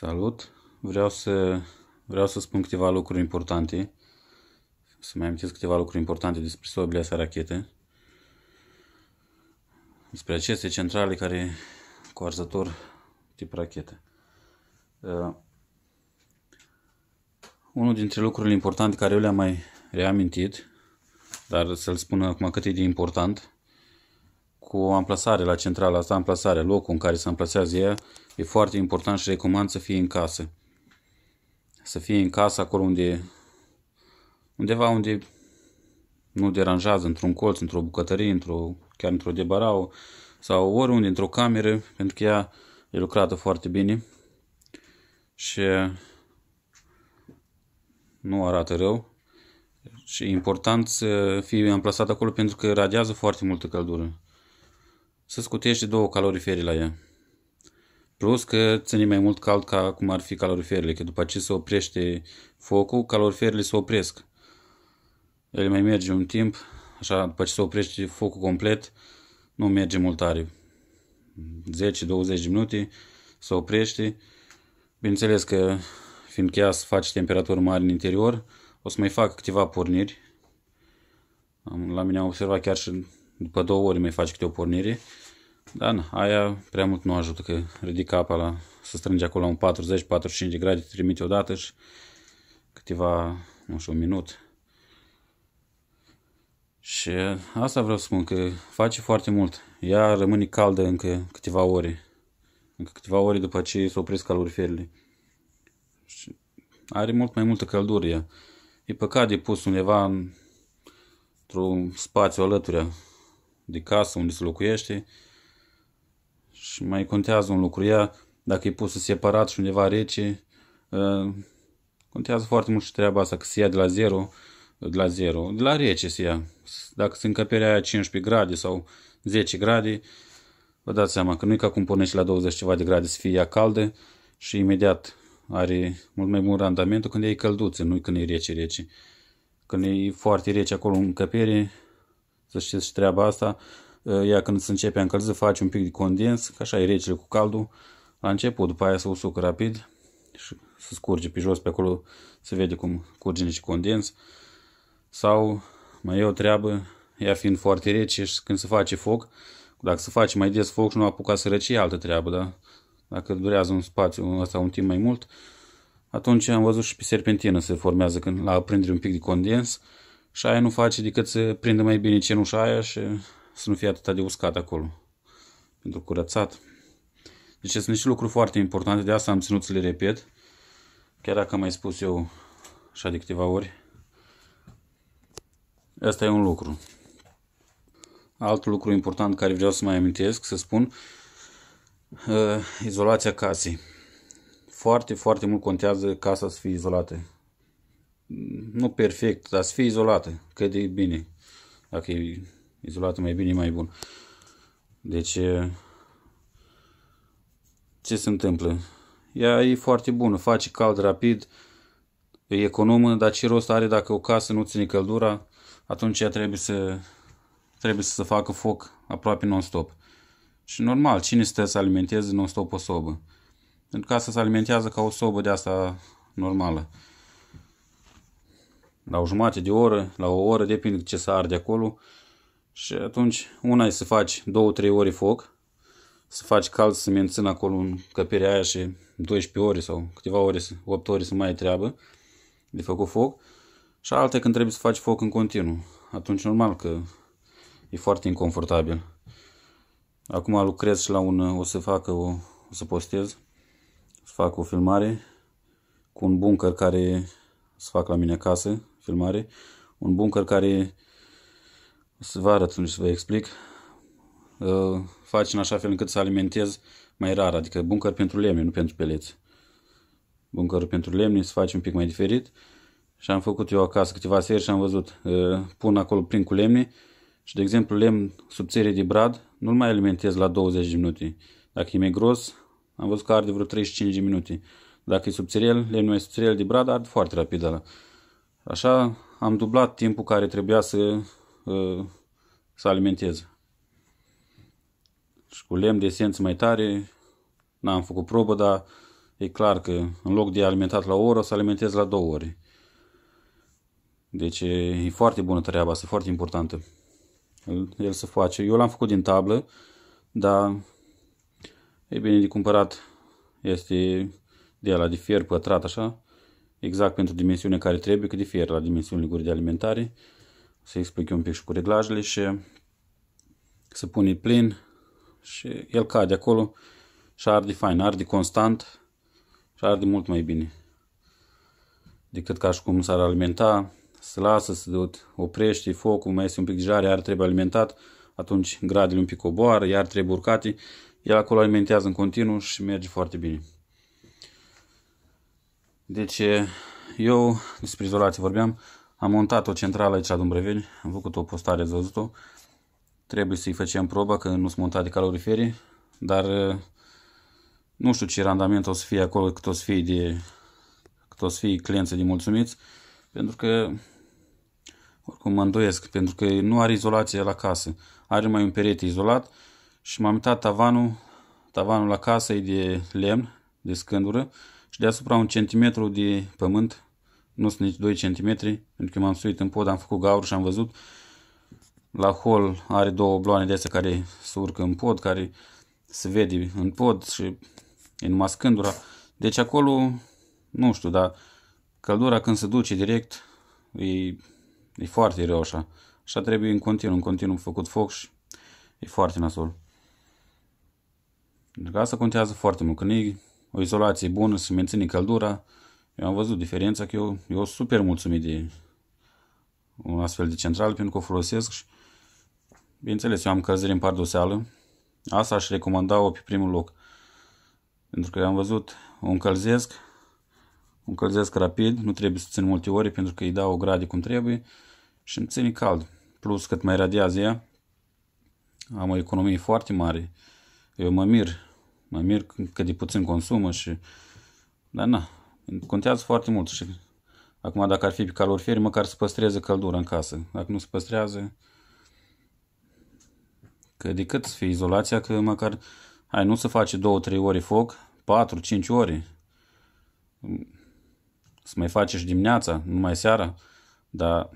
Salut! Vreau să, vreau să spun câteva lucruri importante, să mai amintesc câteva lucruri importante despre sobile asta rachete, despre aceste centrale care cu arzător tip rachete. Uh, unul dintre lucrurile importante care eu le-am mai reamintit, dar să-l spun acum cât e de important, cu amplasare la centrala asta, amplasare, locul în care se amplasează ea, e foarte important și recomand să fie în casă. Să fie în casă acolo unde, undeva unde nu deranjează, într-un colț, într-o bucătărie, într-o, chiar într-o debarau sau oriunde, într-o cameră, pentru că ea e lucrată foarte bine și nu arată rău. Și e important să fie amplasat acolo pentru că radiază foarte multă căldură să scutești două calorifere la ea. Plus că ține mai mult cald ca cum ar fi caloriferele, că după ce se oprește focul, caloriferele se opresc. El mai merge un timp, așa, după ce se oprește focul complet, nu merge mult tare. 10-20 minute se oprește. Bineînțeles că fiindcă ea să face temperaturi mari în interior, o să mai fac câteva porniri. La mine am observat chiar și după două ori mai faci câte o pornire. Dar na, aia prea mult nu ajută, că ridică apa la, să strânge acolo la un 40-45 de grade, te trimite odată și câteva, nu știu, un minut. Și asta vreau să spun, că face foarte mult. Ea rămâne caldă încă câteva ore. Încă câteva ore după ce se opresc caloriferile. Și are mult mai multă căldură ea. E păcat de pus undeva într-un spațiu alăturea de casă, unde se locuiește și mai contează un lucru. Ea, dacă e pusă separat și undeva rece, ă, contează foarte mult și treaba asta, că se ia de la zero, de la zero, de la rece se ia. Dacă se încăperea aia 15 grade sau 10 grade, vă dați seama că nu e ca cum puneți la 20 ceva de grade să fie ea caldă și imediat are mult mai bun randamentul când e călduță, nu când e rece-rece. Când e foarte rece acolo în încăpere, să știți și treaba asta. Ă, ea când se începe a încălză, faci un pic de condens, că așa e rece cu caldul. La început, după aia se usucă rapid și se scurge pe jos, pe acolo se vede cum curge niște condens. Sau mai e o treabă, ea fiind foarte rece și când se face foc, dacă se face mai des foc și nu apuca să răce, e altă treabă, da? Dacă durează un spațiu ăsta un timp mai mult, atunci am văzut și pe serpentină se formează când la aprindere un pic de condens, și aia nu face decât să prindă mai bine cenușa aia și să nu fie atât de uscat acolo pentru curățat. Deci sunt niște lucruri foarte importante, de asta am ținut să le repet. Chiar dacă am mai spus eu așa de câteva ori. Asta e un lucru. Alt lucru important care vreau să mai amintesc, să spun, uh, izolația casei. Foarte, foarte mult contează casa să fie izolată nu perfect, dar să fie izolată, că de bine. Dacă e izolată mai bine, e mai bun. Deci, ce se întâmplă? Ea e foarte bună, face cald rapid, e economă, dar ce rost are dacă o casă nu ține căldura, atunci ea trebuie să, trebuie să se facă foc aproape non-stop. Și normal, cine stă să alimenteze non-stop o sobă? Pentru că asta se alimentează ca o sobă de asta normală la o jumătate de oră, la o oră, depinde ce să arde acolo. Și atunci una e să faci 2-3 ore foc, să faci cald să mențin acolo în căperea aia și 12 ore sau câteva ore, 8 ore să mai ai treabă de făcut foc. Și alte când trebuie să faci foc în continuu. Atunci normal că e foarte inconfortabil. Acum lucrez și la un, o să fac, o, o să postez, să fac o filmare cu un bunker care să fac la mine acasă, filmare. Un bunker care, să vă arăt, nu să vă explic, ă, faci în așa fel încât să alimentezi mai rar, adică bunker pentru lemne, nu pentru peleți. Bunker pentru lemne se face un pic mai diferit. Și am făcut eu acasă câteva seri și am văzut, ă, pun acolo prin cu lemne și, de exemplu, lemn subțire de brad, nu-l mai alimentez la 20 de minute. Dacă e mai gros, am văzut că arde vreo 35 de minute. Dacă e subțirel, lemnul mai subțirel de brad, arde foarte rapid ăla. Așa am dublat timpul care trebuia să, ă, să alimentez. Și cu lemn de esență mai tare, n-am făcut probă, dar e clar că în loc de alimentat la o oră, o să alimentez la două ore. Deci e foarte bună treaba asta, foarte importantă. El, el se face. Eu l-am făcut din tablă, dar e bine de cumpărat. Este de la de fier pătrat, așa exact pentru dimensiunea care trebuie, că diferă la dimensiunile gurii de alimentare. O să explic eu un pic și cu reglajele și se pune plin și el cade acolo și arde fain, arde constant și arde mult mai bine decât ca și cum s-ar alimenta, se lasă, se oprește focul, mai este un pic de jare, iar trebuie alimentat, atunci gradele un pic coboară, iar trebuie urcate, el acolo alimentează în continuu și merge foarte bine. Deci eu despre izolație vorbeam, am montat o centrală aici la Dumbrăveni, am făcut o postare, ați văzut-o. Trebuie să-i facem proba că nu sunt montate calorifere, dar nu știu ce randament o să fie acolo, cât o să fie, de, cât o să fie clienții de mulțumiți, pentru că oricum mă îndoiesc, pentru că nu are izolație la casă. Are mai un perete izolat și m-am uitat tavanul, tavanul la casă e de lemn, de scândură și deasupra un centimetru de pământ, nu sunt nici 2 cm, pentru că m-am suit în pod, am făcut gaură și am văzut. La hol are două bloane de astea care se urcă în pod, care se vede în pod și e numai scândura. Deci acolo, nu știu, dar căldura când se duce direct e, e foarte rău așa. Așa trebuie în continuu, în continuu făcut foc și e foarte nasol. Deci asta contează foarte mult. Când e o izolație bună, să menține căldura. Eu am văzut diferența că eu, eu sunt super mulțumit de un astfel de central pentru că o folosesc și bineînțeles, eu am încălzire în pardoseală. Asta aș recomanda-o pe primul loc. Pentru că am văzut, o încălzesc, o încălzesc rapid, nu trebuie să țin multe ore pentru că îi dau o grade cum trebuie și îmi ține cald. Plus cât mai radiază ea, am o economie foarte mare. Eu mă mir mă mir că de puțin consumă și... Dar na, contează foarte mult și acum dacă ar fi pe caloriferi, măcar să păstreze căldura în casă. Dacă nu se păstrează, că decât să fie izolația, că măcar, hai, nu se face 2-3 ore foc, 4-5 ore. Să mai face și dimineața, numai seara, dar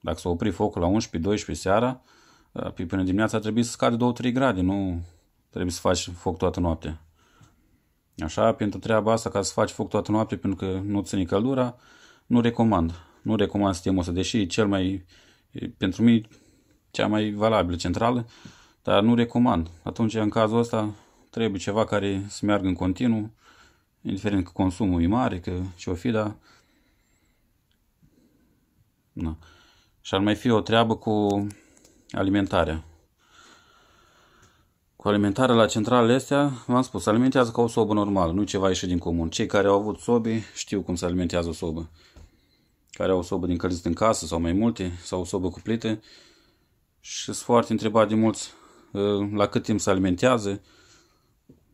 dacă s-a oprit focul la 11-12 seara, până dimineața trebuie să scade 2-3 grade, nu trebuie să faci foc toată noaptea. Așa, pentru treaba asta, ca să faci foc toată noaptea, pentru că nu ține căldura, nu recomand. Nu recomand sistemul ăsta, deși e cel mai, pentru mine, cea mai valabilă centrală, dar nu recomand. Atunci, în cazul ăsta, trebuie ceva care să meargă în continuu, indiferent că consumul e mare, că ce-o fi, dar... Na. Și ar mai fi o treabă cu alimentarea. Cu alimentarea la centralele astea, v-am spus, alimentează ca o sobă normală, nu ceva ieșit din comun. Cei care au avut sobe știu cum se alimentează o sobă. Care au o sobă din încălzit în casă sau mai multe, sau o sobă plite. Și sunt foarte întrebat de mulți ă, la cât timp se alimentează,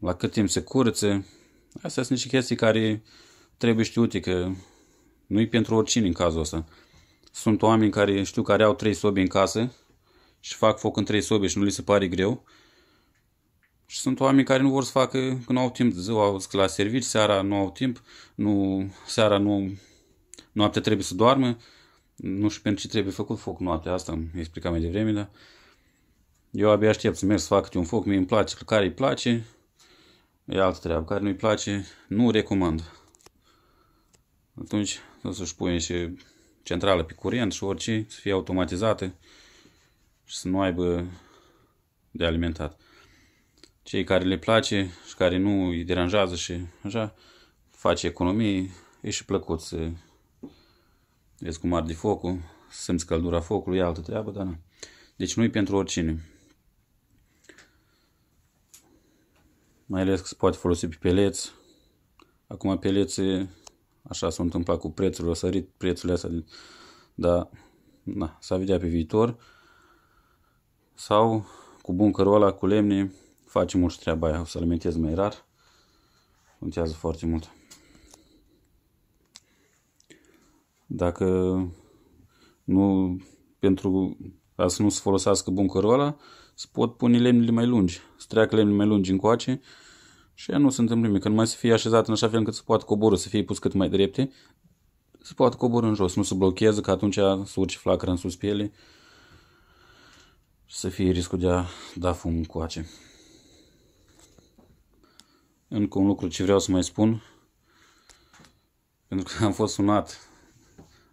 la cât timp se curăță. Astea sunt niște chestii care trebuie știute, că nu-i pentru oricine în cazul ăsta. Sunt oameni care știu care au trei sobe în casă și fac foc în trei sobe și nu li se pare greu și sunt oameni care nu vor să facă, când au timp, de ziua au la servici, seara nu au timp, nu, seara nu, noaptea trebuie să doarmă, nu știu pentru ce trebuie făcut foc noaptea, asta îmi explicat mai devreme, dar eu abia aștept să merg să fac câte un foc, mie îmi place, care îi place, e altă treabă, care nu-i place, nu recomand. Atunci o să-și pune și centrală pe curent și orice, să fie automatizată și să nu aibă de alimentat cei care le place și care nu îi deranjează și așa, face economii, e și plăcut să vezi cum arde focul, simți căldura focului, e altă treabă, dar nu. Deci nu e pentru oricine. Mai ales că se poate folosi pe peleți. Acum pelețe, așa s-a întâmplat cu prețul, a sărit prețurile ăsta, dar na, s-a vedea pe viitor. Sau cu buncărul ăla, cu lemne, face mult și treaba aia. O să alimentez mai rar. Funcționează foarte mult. Dacă nu, pentru ca să nu se folosească ăla, se pot pune lemnile mai lungi. să treacă lemnile mai lungi încoace și ea nu se întâmplă nimic. mai să fie așezat în așa fel încât se poate coboră, să fie pus cât mai drepte, se poate coboră în jos, nu se blochează, că atunci se urce flacără în sus piele și să fie riscul de a da fum coace. Încă un lucru ce vreau să mai spun, pentru că am fost sunat,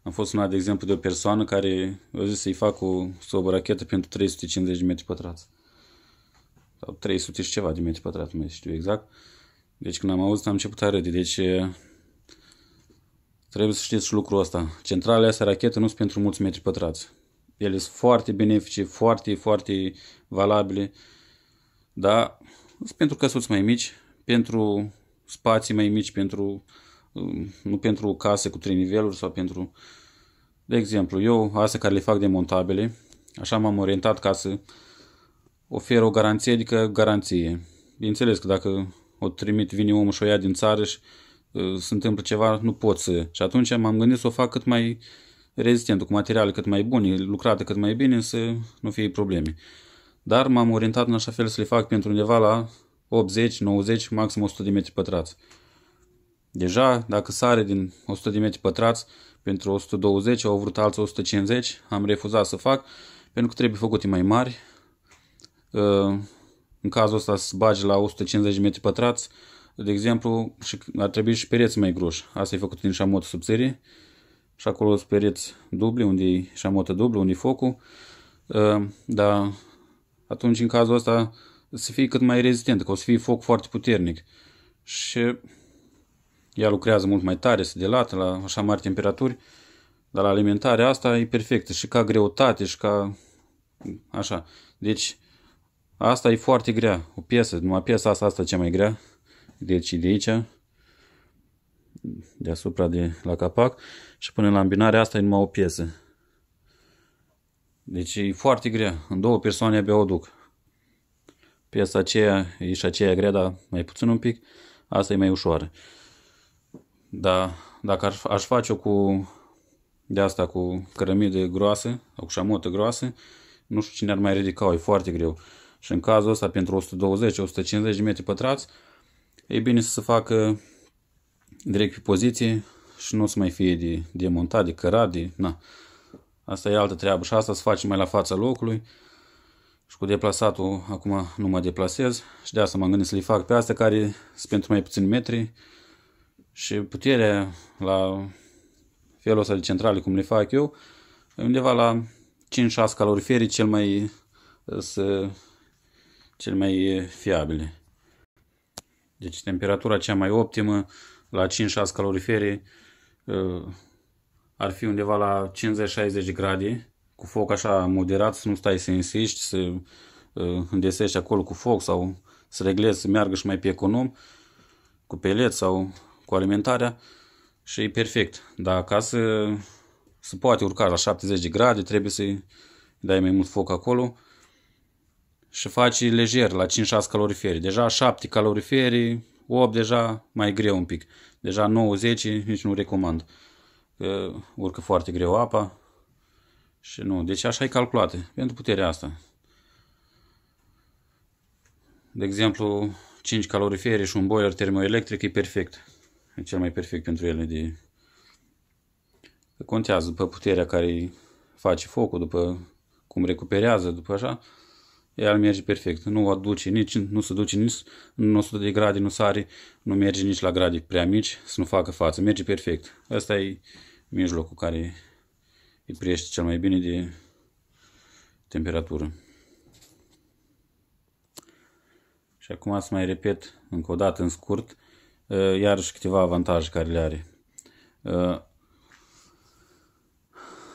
am fost sunat de exemplu de o persoană care a zis să-i fac o, sobă o rachetă pentru 350 de metri pătrați. Sau 300 și ceva de metri pătrați, nu știu exact. Deci când am auzit am început a râde. Deci trebuie să știți și lucrul ăsta. Centralele astea rachete nu sunt pentru mulți metri pătrați. Ele sunt foarte benefice, foarte, foarte valabile, dar sunt pentru căsuți mai mici, pentru spații mai mici, pentru, um, nu pentru case cu trei niveluri sau pentru... De exemplu, eu astea care le fac de montabile, așa m-am orientat ca să ofer o garanție, adică garanție. Bineînțeles că dacă o trimit, vine omul și o ia din țară și uh, se întâmplă ceva, nu pot să... Și atunci m-am gândit să o fac cât mai rezistent, cu materiale cât mai bune, lucrate cât mai bine, să nu fie probleme. Dar m-am orientat în așa fel să le fac pentru undeva la 80, 90, maxim 100 de metri pătrați. Deja, dacă sare din 100 de metri pătrați, pentru 120, au vrut alții 150, am refuzat să fac, pentru că trebuie făcute mai mari. Ă, în cazul ăsta să bagi la 150 de metri pătrați, de exemplu, și ar trebui și pereți mai groși. Asta e făcut din șamotă subțire și acolo sunt pereți dubli, unde e șamotă dublă, unde e focul. Ă, dar atunci, în cazul ăsta, să fie cât mai rezistentă, că o să fie foc foarte puternic. Și ea lucrează mult mai tare, se delată la așa mari temperaturi, dar la alimentarea asta e perfectă și ca greutate și ca așa. Deci asta e foarte grea, o piesă, numai piesa asta, asta e cea mai grea, deci de aici, deasupra de la capac și până la ambinare asta e numai o piesă. Deci e foarte grea, în două persoane abia o duc piesa aceea e și aceea grea, dar mai puțin un pic, asta e mai ușoară. Dar dacă aș, aș face-o cu de asta, cu cărămidă groasă, cu șamotă groasă, nu știu cine ar mai ridica e foarte greu. Și în cazul ăsta, pentru 120-150 de metri pătrați, e bine să se facă direct pe poziție și nu să mai fie de, de montat, de cărat, de, na. Asta e altă treabă și asta se face mai la fața locului și cu deplasatul acum nu mă deplasez și de asta m-am gândit să le fac pe astea care sunt pentru mai puțini metri și puterea la felul ăsta de centrale cum le fac eu e undeva la 5-6 caloriferi cel mai să, cel mai fiabile. Deci temperatura cea mai optimă la 5-6 caloriferi ar fi undeva la 50-60 grade cu foc așa moderat, să nu stai să insiști, să uh, îndesești acolo cu foc sau să reglezi să meargă și mai pe econom, cu pelet sau cu alimentarea și e perfect. Dar ca să, se poate urca la 70 de grade, trebuie să dai mai mult foc acolo și faci lejer la 5-6 calorifere. Deja 7 calorifere, 8 deja mai greu un pic. Deja 9-10 nici nu recomand. Că urcă foarte greu apa, și nu, deci așa e calculate, pentru puterea asta. De exemplu, 5 calorifere și un boiler termoelectric e perfect. E cel mai perfect pentru ele de... Că contează după puterea care face focul, după cum recuperează, după așa, el merge perfect. Nu o aduce nici, nu se duce nici în 100 de grade, nu sare, nu merge nici la grade prea mici, să nu facă față. Merge perfect. Asta e mijlocul care îi priește cel mai bine de temperatură. Și acum să mai repet încă o dată în scurt, uh, iarăși câteva avantaje care le are. Uh,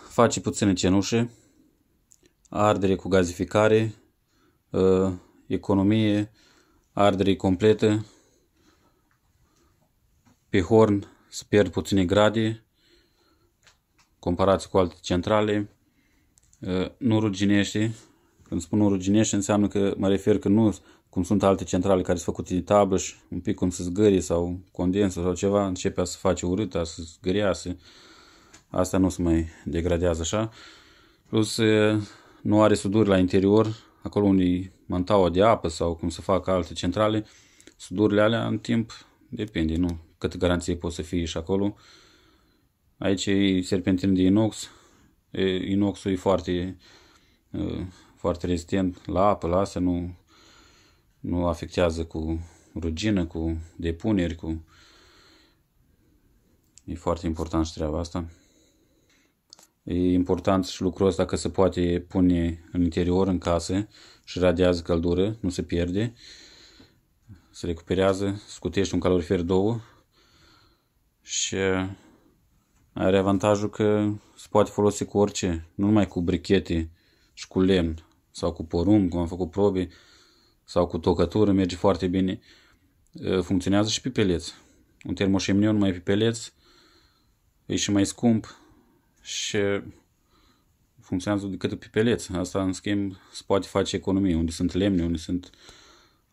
face puține cenușe, ardere cu gazificare, uh, economie, ardere completă, pe horn se pierd puține grade, comparați cu alte centrale, ă, nu ruginește. Când spun nu ruginește, înseamnă că mă refer că nu cum sunt alte centrale care sunt făcute din tablă și un pic cum se zgârie sau condensă sau ceva, începe să face urât, a se zgâria, asta nu se mai degradează așa. Plus ă, nu are suduri la interior, acolo unde e mantaua de apă sau cum se fac alte centrale, sudurile alea în timp depinde, nu cât garanție poți să fie și acolo. Aici e serpentin de inox. Inoxul e foarte, foarte rezistent la apă, la asta nu, nu afectează cu rugină, cu depuneri, cu... E foarte important și treaba asta. E important și lucrul ăsta că se poate pune în interior, în casă și radiază căldură, nu se pierde. Se recuperează, scutești un calorifer două și are avantajul că se poate folosi cu orice, nu numai cu brichete și cu lemn sau cu porumb, cum am făcut probe, sau cu tocătură, merge foarte bine. Funcționează și pe peleț. Un termoșemneu numai pe peleț e și mai scump și funcționează decât pe peleț. Asta, în schimb, se poate face economie. Unde sunt lemne, unde sunt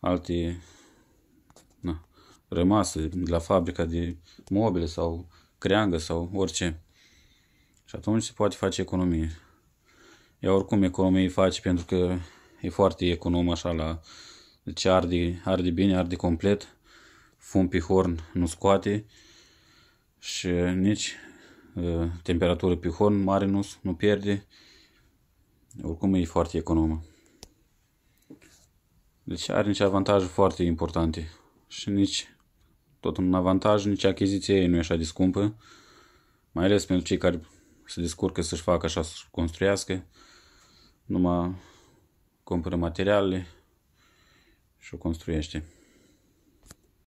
alte na, rămase de la fabrica de mobile sau creangă sau orice. Și atunci se poate face economie. Ea oricum economie face pentru că e foarte econom așa la... Deci arde, arde bine, arde complet, fum pe horn nu scoate și nici uh, temperatură pe horn mare nu, nu pierde. Oricum e foarte economă. Deci are niște avantaje foarte importante și nici tot un avantaj, nici achiziția ei nu e așa de scumpă, mai ales pentru cei care se descurcă să-și facă așa, să construiască, numai cumpără materiale și o construiește.